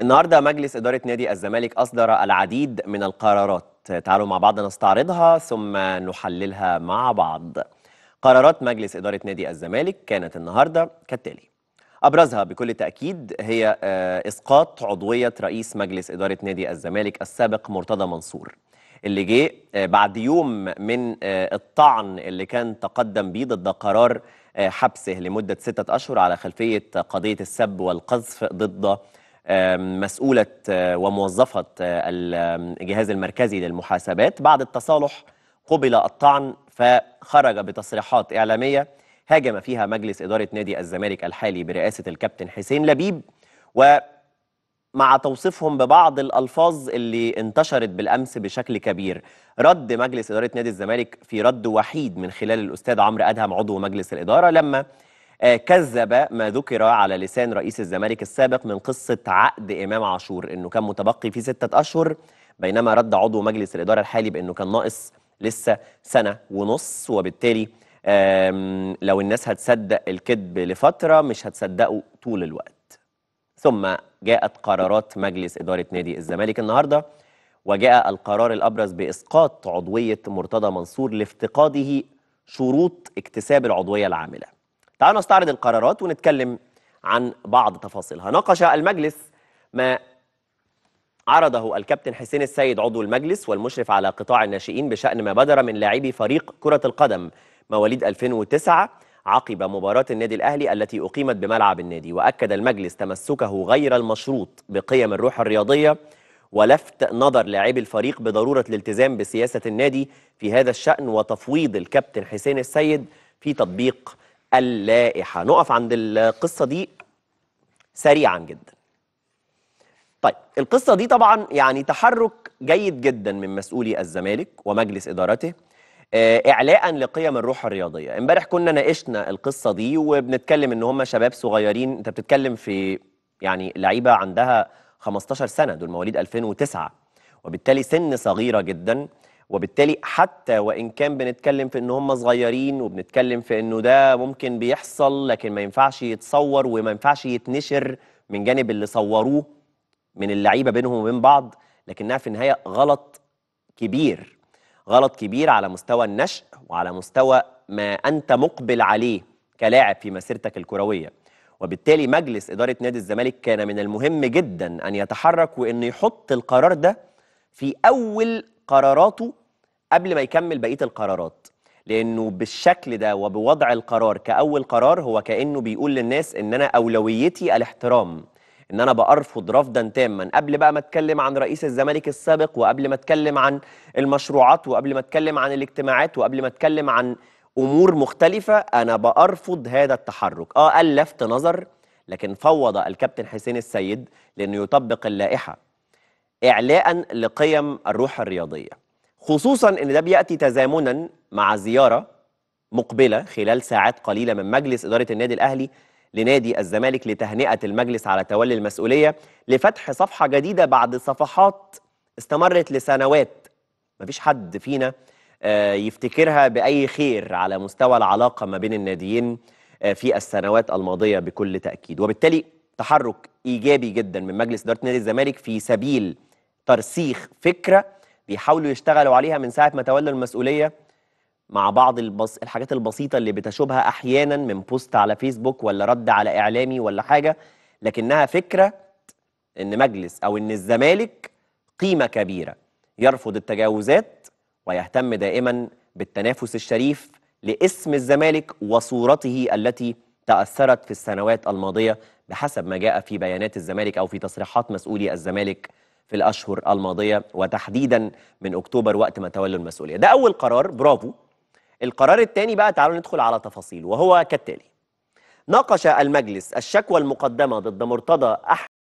النهارده مجلس إدارة نادي الزمالك أصدر العديد من القرارات تعالوا مع بعض نستعرضها ثم نحللها مع بعض قرارات مجلس إدارة نادي الزمالك كانت النهاردة كالتالي أبرزها بكل تأكيد هي آه، إسقاط عضوية رئيس مجلس إدارة نادي الزمالك السابق مرتضى منصور اللي جه آه، بعد يوم من آه، الطعن اللي كان تقدم بيه ضد قرار حبسه لمدة ستة أشهر على خلفية قضية السب والقذف ضد مسؤولة آه، وموظفة آه، الجهاز المركزي للمحاسبات بعد التصالح قبل الطعن فخرج بتصريحات إعلامية هاجم فيها مجلس إدارة نادي الزمالك الحالي برئاسة الكابتن حسين لبيب ومع توصيفهم ببعض الألفاظ اللي انتشرت بالأمس بشكل كبير رد مجلس إدارة نادي الزمالك في رد وحيد من خلال الأستاذ عمرو أدهم عضو مجلس الإدارة لما آه، كذب ما ذكر على لسان رئيس الزمالك السابق من قصة عقد إمام عاشور أنه كان متبقي في ستة أشهر بينما رد عضو مجلس الإدارة الحالي بأنه كان ناقص لسه سنة ونص وبالتالي لو الناس هتصدق الكذب لفترة مش هتصدقه طول الوقت ثم جاءت قرارات مجلس إدارة نادي الزمالك النهارده وجاء القرار الأبرز بإسقاط عضوية مرتضى منصور لافتقاده شروط اكتساب العضوية العاملة تعالوا نستعرض القرارات ونتكلم عن بعض تفاصيلها ناقش المجلس ما عرضه الكابتن حسين السيد عضو المجلس والمشرف على قطاع الناشئين بشأن ما بدر من لاعبي فريق كرة القدم مواليد 2009 عقب مباراة النادي الأهلي التي أقيمت بملعب النادي وأكد المجلس تمسكه غير المشروط بقيم الروح الرياضية ولفت نظر لاعبي الفريق بضرورة الالتزام بسياسة النادي في هذا الشأن وتفويض الكابتن حسين السيد في تطبيق اللائحة نقف عند القصة دي سريعا جدا طيب القصة دي طبعا يعني تحرك جيد جدا من مسؤولي الزمالك ومجلس إدارته آه، إعلاء لقيم الروح الرياضية امبارح كنا ناقشنا القصة دي وبنتكلم إن هم شباب صغيرين أنت بتتكلم في يعني لعيبة عندها 15 سنة دول مواليد 2009 وبالتالي سن صغيرة جدا وبالتالي حتى وان كان بنتكلم في ان هم صغيرين وبنتكلم في انه ده ممكن بيحصل لكن ما ينفعش يتصور وما ينفعش يتنشر من جانب اللي صوروه من اللعيبه بينهم وبين بعض لكنها في النهايه غلط كبير غلط كبير على مستوى النشء وعلى مستوى ما انت مقبل عليه كلاعب في مسيرتك الكرويه وبالتالي مجلس اداره نادي الزمالك كان من المهم جدا ان يتحرك وان يحط القرار ده في اول قراراته قبل ما يكمل بقيه القرارات لانه بالشكل ده وبوضع القرار كاول قرار هو كانه بيقول للناس ان انا اولويتي الاحترام ان انا بارفض رفضا تاما قبل بقى ما اتكلم عن رئيس الزمالك السابق وقبل ما اتكلم عن المشروعات وقبل ما اتكلم عن الاجتماعات وقبل ما اتكلم عن امور مختلفه انا بارفض هذا التحرك اه الفت نظر لكن فوض الكابتن حسين السيد لانه يطبق اللائحه اعلاء لقيم الروح الرياضيه خصوصا ان ده بياتي تزامنا مع زياره مقبله خلال ساعات قليله من مجلس اداره النادي الاهلي لنادي الزمالك لتهنئه المجلس على تولي المسؤوليه لفتح صفحه جديده بعد صفحات استمرت لسنوات مفيش حد فينا آه، يفتكرها باي خير على مستوى العلاقه ما بين الناديين آه، في السنوات الماضيه بكل تاكيد وبالتالي تحرك ايجابي جدا من مجلس اداره نادي الزمالك في سبيل ترسيخ فكره بيحاولوا يشتغلوا عليها من ساعه ما تولوا المسؤوليه مع بعض البص... الحاجات البسيطه اللي بتشوبها احيانا من بوست على فيسبوك ولا رد على اعلامي ولا حاجه لكنها فكره ان مجلس او ان الزمالك قيمه كبيره يرفض التجاوزات ويهتم دائما بالتنافس الشريف لاسم الزمالك وصورته التي تاثرت في السنوات الماضيه بحسب ما جاء في بيانات الزمالك او في تصريحات مسؤولي الزمالك في الأشهر الماضية وتحديدا من أكتوبر وقت ما تولوا المسؤولية ده أول قرار برافو القرار الثاني بقى تعالوا ندخل على تفاصيل وهو كالتالي ناقش المجلس الشكوى المقدمة ضد مرتضى أحمد